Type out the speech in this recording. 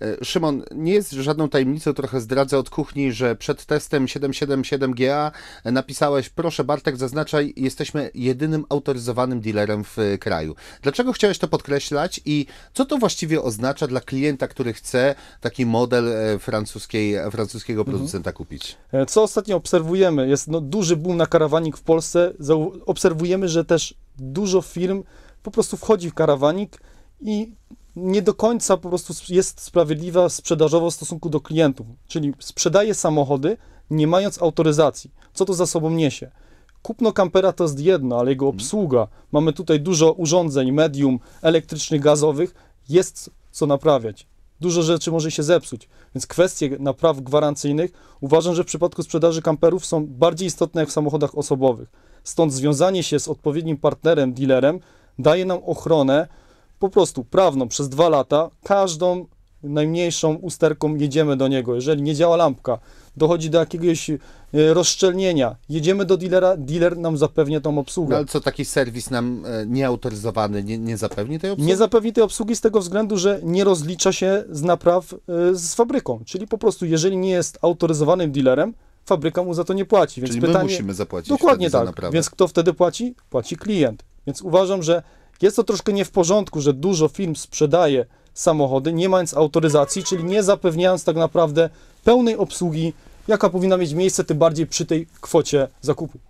E, Szymon, nie jest żadną tajemnicą, trochę zdradzę od kuchni, że przed testem 777GA napisałeś, proszę Bartek, zaznaczaj, jesteśmy jedynym autoryzowanym dealerem w kraju. Dlaczego chciałeś to podkreślać i co to właściwie oznacza dla klienta, który chce taki model e, francuskiej, francuskiego mhm. producenta mhm. kupić? E, co ostatnio obserwujemy? Jest no, duży boom na karawanik w Polsce. Obserwujemy, że też dużo firm po prostu wchodzi w karawanik i nie do końca po prostu jest sprawiedliwa sprzedażowo w stosunku do klientów, czyli sprzedaje samochody nie mając autoryzacji. Co to za sobą niesie? Kupno kampera to jest jedno, ale jego mhm. obsługa, mamy tutaj dużo urządzeń, medium elektrycznych, gazowych, jest co naprawiać. Dużo rzeczy może się zepsuć, więc kwestie napraw gwarancyjnych uważam, że w przypadku sprzedaży kamperów są bardziej istotne jak w samochodach osobowych. Stąd związanie się z odpowiednim partnerem, dealerem daje nam ochronę po prostu prawną przez dwa lata, każdą najmniejszą usterką jedziemy do niego. Jeżeli nie działa lampka, dochodzi do jakiegoś e, rozszczelnienia, jedziemy do dealera, dealer nam zapewnia tą obsługę. No ale co taki serwis nam e, nieautoryzowany nie, nie zapewni tej obsługi? Nie zapewni tej obsługi z tego względu, że nie rozlicza się z napraw e, z fabryką. Czyli po prostu, jeżeli nie jest autoryzowanym dealerem, fabryka mu za to nie płaci. Więc Czyli pytanie, my musimy zapłacić Dokładnie tak. Za więc kto wtedy płaci? Płaci klient. Więc uważam, że jest to troszkę nie w porządku, że dużo firm sprzedaje samochody, nie mając autoryzacji, czyli nie zapewniając tak naprawdę pełnej obsługi, jaka powinna mieć miejsce, tym bardziej przy tej kwocie zakupu.